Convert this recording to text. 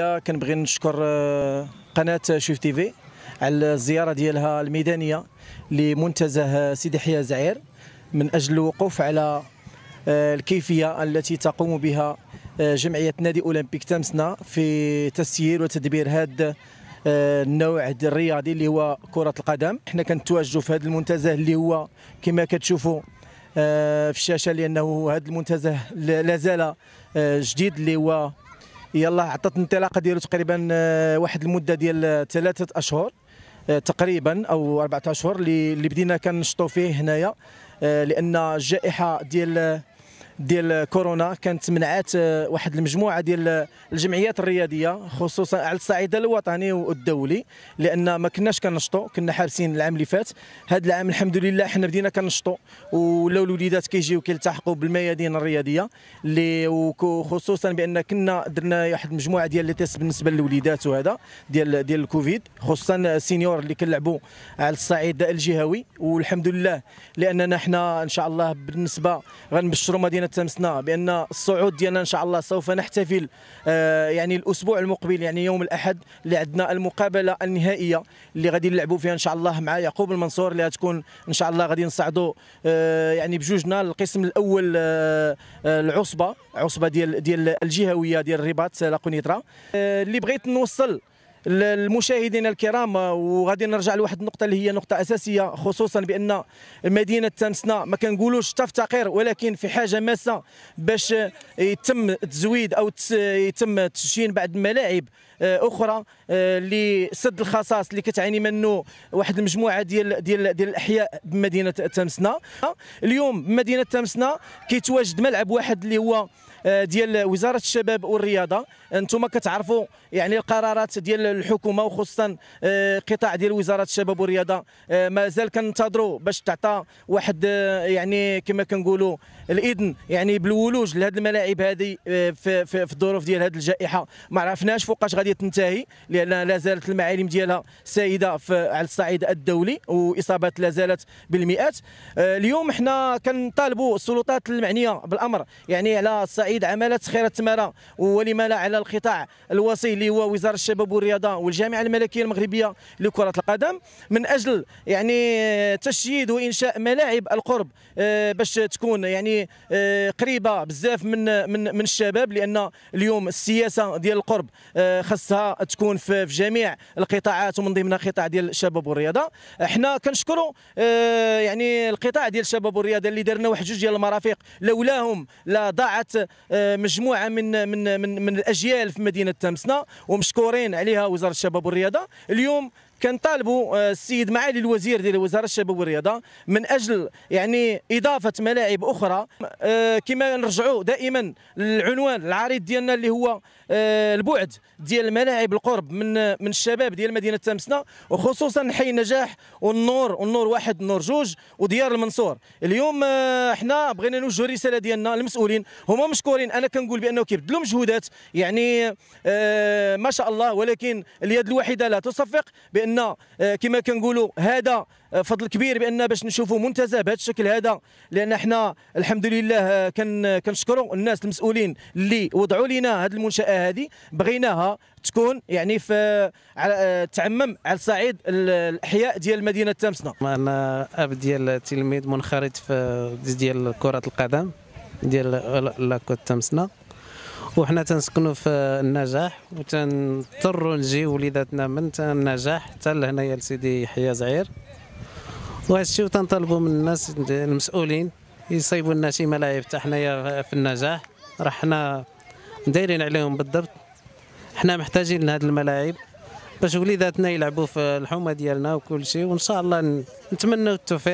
البدايه كنبغي نشكر آه، قناه شوف تي في على الزياره ديالها الميدانيه لمنتزه سيدي حيا زعير من اجل الوقوف على آه، الكيفيه التي تقوم بها آه، جمعيه نادي اولمبيك تمسنا في تسيير وتدبير هذا النوع الرياضي اللي هو كره القدم حنا كنتواجدوا في هذا المنتزه اللي هو كما كتشوفوا في الشاشه لانه هذا المنتزه لازال جديد اللي هو يلا عطات الانطلاقه ديالو تقريبا آه، واحد المده ديال آه، ثلاثه اشهر آه، تقريبا او اربعه اشهر اللي بدينا كنشطوا فيه هنايا لان الجائحه ديال ديال كورونا كانت منعات آه، واحد المجموعه ديال الجمعيات الرياضيه خصوصا على الصعيد الوطني والدولي لان ما كناش كنشطوا كنا حابسين العام اللي فات هذا العام الحمد لله حنا بدينا كنشطوا ولاو الوليدات كيجيو كيلتحقوا بالميادين الرياضيه اللي وخصوصا بان كنا درنا واحد المجموعه ديال لي تيست بالنسبه للوليدات وهذا ديال ديال الكوفيد خصوصا السينيور اللي كنلعبوا على الصعيد الجهوي والحمد لله لاننا حنا ان شاء الله بالنسبه غنبشروا مدينه مدينه تمسنا بان الصعود ديالنا ان شاء الله سوف نحتفل آه، يعني الاسبوع المقبل يعني يوم الاحد اللي عندنا المقابله النهائيه اللي غادي نلعبوا فيها ان شاء الله مع يعقوب المنصور اللي غتكون ان شاء الله غادي نصعدوا آه، يعني بجوجنا القسم الاول آه، العصبه عصبه ديال ديال الجهويه ديال الرباط لاكونيترا اللي بغيت نوصل المشاهدين الكرام وغادي نرجع لواحد النقطه اللي هي نقطه اساسيه خصوصا بان مدينه تنسنا ما كنقولوش تفتقر ولكن في حاجه ماسه باش يتم تزويد او يتم تشين بعض الملاعب آه، اخرى آه، لسد الخصاص اللي كتعاني منه واحد المجموعه ديال ديال ديال الاحياء بمدينه تمسنا اليوم مدينه تمسنا كيتواجد ملعب واحد اللي هو آه، ديال وزاره الشباب والرياضه انتم كتعرفوا يعني القرارات ديال الحكومه وخصوصا آه، قطاع ديال وزاره الشباب والرياضه آه، مازال كننتظروا باش تعطى واحد يعني كما كنقولوا الاذن يعني بالولوج لهذه الملاعب هذه في, في, في الظروف ديال هذه الجائحه ما عرفناش فوقاش غادي تنتهي لان لا زالت المعالم ديالها سائده على الصعيد الدولي واصابات لا زالت بالمئات اليوم حنا كنطالبوا السلطات المعنيه بالامر يعني على الصعيد تعيد عملات خير التماره ولما لا على القطاع الوصي اللي هو وزاره الشباب والرياضه والجامعه الملكيه المغربيه لكره القدم من اجل يعني آه، تشييد وانشاء ملاعب القرب آه، باش تكون يعني آه، قريبه بزاف من من من الشباب لان اليوم السياسه ديال القرب خاصها تكون في جميع القطاعات ومن ضمنها قطاع ديال الشباب والرياضه حنا كنشكروا يعني القطاع ديال الشباب والرياضه اللي درنا واحد جوج ديال المرافق لولاهم لا آه، مجموعه من من من, من الاجيال في مدينه تمسنا ومشكورين عليها وزاره الشباب والرياضه اليوم كنطالبوا آه، السيد معالي الوزير ديال وزاره الشباب والرياضه من اجل يعني اضافه ملاعب اخرى آه، كما نرجعوا دائما للعنوان العريض ديالنا اللي هو آه، البعد ديال الملاعب القرب من من الشباب ديال مدينه تامسنا وخصوصا حي النجاح والنور والنور واحد النور جوج وديار المنصور اليوم حنا بغينا نوجهوا الرساله ديالنا للمسؤولين هما مشكورين انا كنقول بانه كيبذلوا مجهودات يعني ما شاء الله ولكن اليد الواحده لا تصفق بأن بان آه، كما كنقولوا هذا آه، فضل كبير بان باش نشوفوا منتزه بهذا الشكل هذا لان حنا الحمد لله آه، كنشكروا الناس المسؤولين اللي وضعوا لنا هذه المنشاه هذه بغيناها تكون يعني في على تعمم على صعيد الاحياء ديال مدينه تامسنا انا اب ديال تلميذ منخرط في ديال كره القدم ديال لاكوت تامسنا وحنا تنسكنوا في النجاح وتنضطروا نجيو وليداتنا من النجاح حتى لهنايا لسيدي يحيى زعير وهذا الشيء وتنطلبوا من الناس المسؤولين يصيبوا لنا شي ملاعب حتى حنايا في النجاح راه حنا دايرين عليهم بالضبط حنا محتاجين لهاد الملاعب باش وليداتنا يلعبوا في الحومه ديالنا وكل شيء وان شاء الله نتمنوا التوفيق